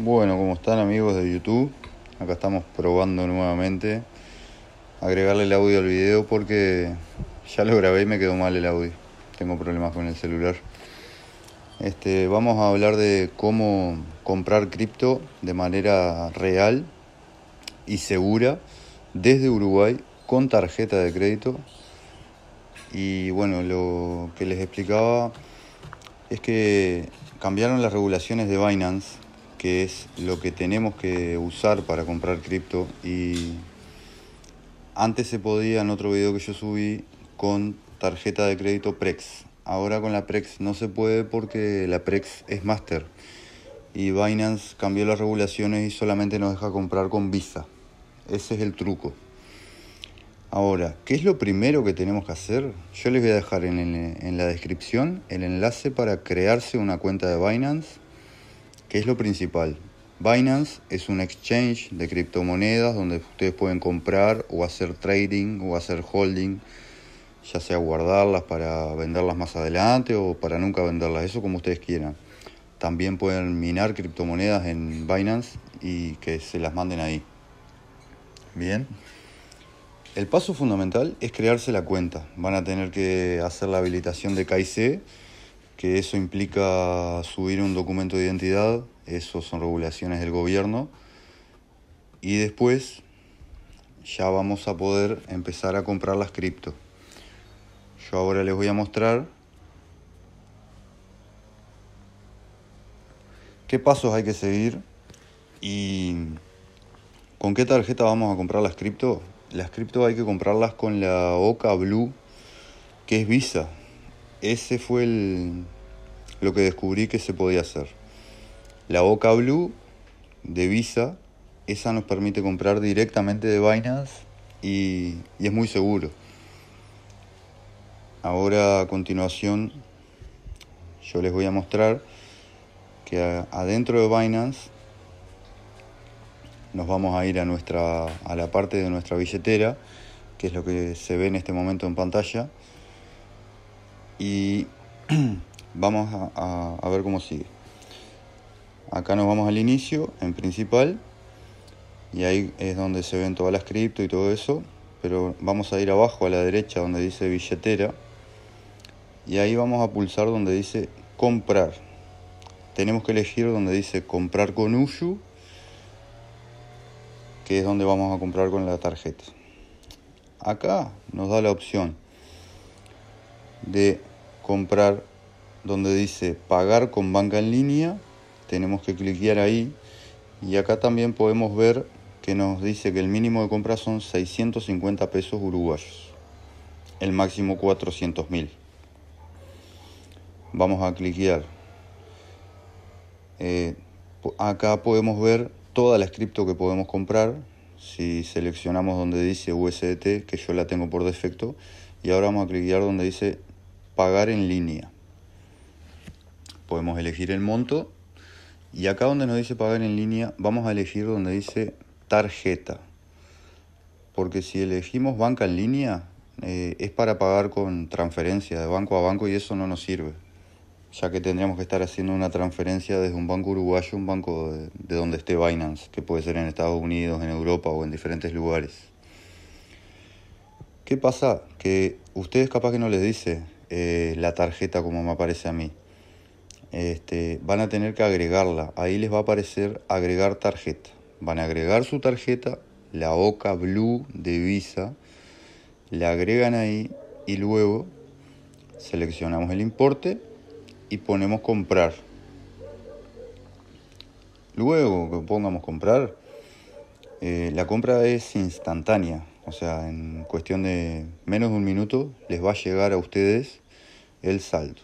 Bueno, ¿cómo están amigos de YouTube, acá estamos probando nuevamente agregarle el audio al video porque ya lo grabé y me quedó mal el audio. Tengo problemas con el celular. Este, vamos a hablar de cómo comprar cripto de manera real y segura desde Uruguay con tarjeta de crédito. Y bueno, lo que les explicaba es que cambiaron las regulaciones de Binance que es lo que tenemos que usar para comprar cripto. Y antes se podía, en otro video que yo subí, con tarjeta de crédito Prex. Ahora con la Prex no se puede porque la Prex es master. Y Binance cambió las regulaciones y solamente nos deja comprar con Visa. Ese es el truco. Ahora, ¿qué es lo primero que tenemos que hacer? Yo les voy a dejar en, en la descripción el enlace para crearse una cuenta de Binance ¿Qué es lo principal. Binance es un exchange de criptomonedas donde ustedes pueden comprar o hacer trading o hacer holding, ya sea guardarlas para venderlas más adelante o para nunca venderlas, eso como ustedes quieran. También pueden minar criptomonedas en Binance y que se las manden ahí. Bien. El paso fundamental es crearse la cuenta. Van a tener que hacer la habilitación de KIC que eso implica subir un documento de identidad, eso son regulaciones del gobierno, y después ya vamos a poder empezar a comprar las cripto. Yo ahora les voy a mostrar qué pasos hay que seguir y con qué tarjeta vamos a comprar las cripto. Las cripto hay que comprarlas con la Oca Blue, que es Visa ese fue lo que descubrí que se podía hacer. La Boca Blue de Visa, esa nos permite comprar directamente de Binance y, es muy seguro. Ahora a continuación yo les voy a mostrar que adentro de Binance nos vamos a ir a, nuestra, a la parte de nuestra billetera, que es lo que se ve en este momento en pantalla y vamos a, ver cómo sigue. Acá nos vamos al inicio, en principal, y ahí es donde se ven todas las cripto y todo eso, pero vamos a ir abajo a la derecha donde dice billetera, y ahí vamos a pulsar donde dice comprar. Tenemos que elegir donde dice comprar con Ushu, que es donde vamos a comprar con la tarjeta. Acá nos da la opción de comprar donde dice pagar con banca en línea, tenemos que cliquear ahí y acá también podemos ver que nos dice que el mínimo de compra son 650 pesos uruguayos, el máximo 400 mil. Vamos a cliquear. Eh, acá podemos ver toda la cripto que podemos comprar. Si seleccionamos donde dice USDT, que yo la tengo por defecto, y ahora vamos a cliquear donde dice pagar en línea. Podemos elegir el monto y acá donde nos dice pagar en línea vamos a elegir donde dice tarjeta. Porque si elegimos banca en línea eh, es para pagar con transferencia de banco a banco y eso no nos sirve. Ya que tendríamos que estar haciendo una transferencia desde un banco uruguayo un banco de, de donde esté Binance, que puede ser en Estados Unidos, en Europa o en diferentes lugares. ¿Qué pasa? Que ustedes capaz que no les dice, eh, la tarjeta como me aparece a mí. Este, van a tener que agregarla. Ahí les va a aparecer agregar tarjeta. Van a agregar su tarjeta, la OCA Blue de Visa. La agregan ahí y luego seleccionamos el importe y ponemos comprar. Luego que pongamos comprar, eh, la compra es instantánea. O sea, en cuestión de menos de un minuto les va a llegar a ustedes el salto.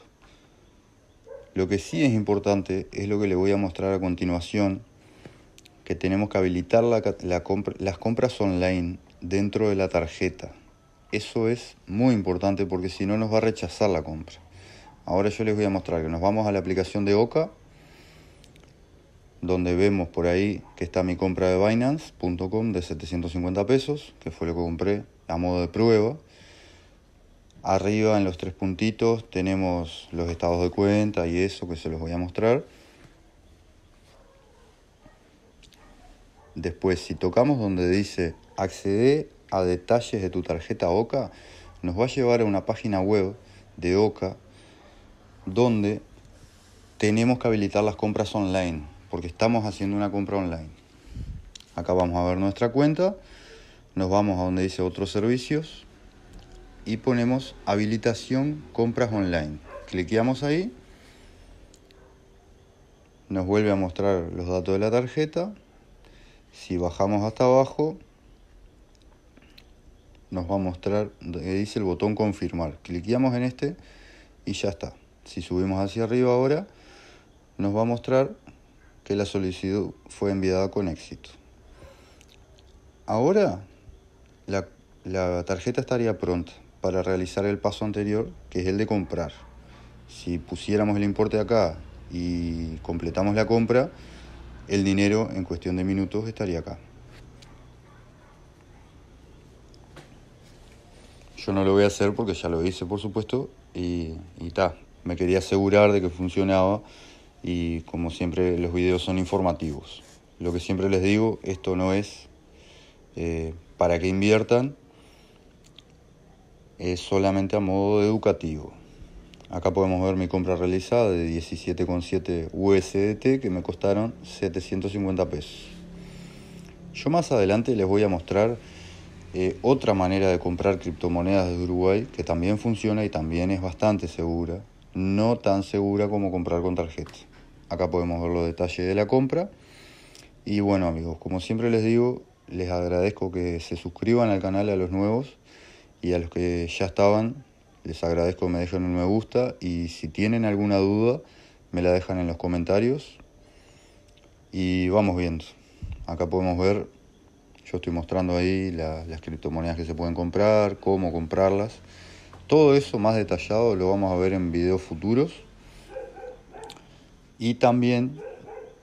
Lo que sí es importante es lo que les voy a mostrar a continuación, que tenemos que habilitar las compras online dentro de la tarjeta. Eso es muy importante porque si no nos va a rechazar la compra. Ahora yo les voy a mostrar que nos vamos a la aplicación de Oca donde vemos por ahí que está mi compra de Binance.com de 750 pesos, que fue lo que compré a modo de prueba. Arriba en los tres puntitos tenemos los estados de cuenta y eso que se los voy a mostrar. Después, si tocamos donde dice accede a detalles de tu tarjeta OCA, nos va a llevar a una página web de OCA donde tenemos que habilitar las compras online porque estamos haciendo una compra online. Acá vamos a ver nuestra cuenta, nos vamos a donde dice otros servicios y ponemos habilitación compras online. Cliqueamos ahí, nos vuelve a mostrar los datos de la tarjeta. Si bajamos hasta abajo, nos va a mostrar, eh, dice el botón confirmar. Cliqueamos en este y ya está. Si subimos hacia arriba ahora, nos va a mostrar que la solicitud fue enviada con éxito. Ahora la, tarjeta estaría pronta para realizar el paso anterior, que es el de comprar. Si pusiéramos el importe acá y completamos la compra, el dinero en cuestión de minutos estaría acá. Yo no lo voy a hacer porque ya lo hice, por supuesto, y, y me quería asegurar de que funcionaba y como siempre los videos son informativos. Lo que siempre les digo, esto no es eh, para que inviertan, es solamente a modo educativo. Acá podemos ver mi compra realizada de 17,7 USDT que me costaron 750 pesos. Yo más adelante les voy a mostrar eh, otra manera de comprar criptomonedas de Uruguay que también funciona y también es bastante segura. No tan segura como comprar con tarjeta. Acá podemos ver los detalles de la compra. Y bueno amigos, como siempre les digo, les agradezco que se suscriban al canal a los nuevos y a los que ya estaban, les agradezco que me dejen un me gusta y si tienen alguna duda, me la dejan en los comentarios. Y vamos viendo. Acá podemos ver, yo estoy mostrando ahí las criptomonedas que se pueden comprar, cómo comprarlas. Todo eso más detallado lo vamos a ver en videos futuros. Y también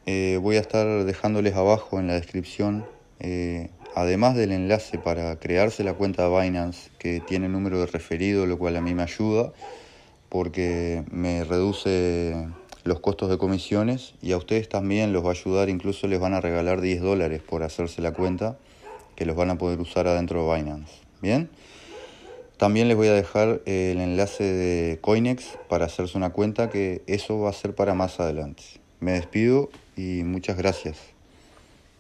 eh, voy a estar dejándoles abajo en la descripción, eh, además del enlace para crearse la cuenta de Binance, que tiene número de referido, lo cual a mí me ayuda, porque me reduce los costos de comisiones y a ustedes también los va a ayudar, incluso les van a regalar 10 dólares por hacerse la cuenta, que los van a poder usar adentro de Binance. ¿Bien? También les voy a dejar eh, el enlace de Coinex para hacerse una cuenta que eso va a ser para más adelante. Me despido y muchas gracias.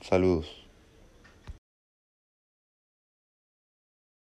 Saludos.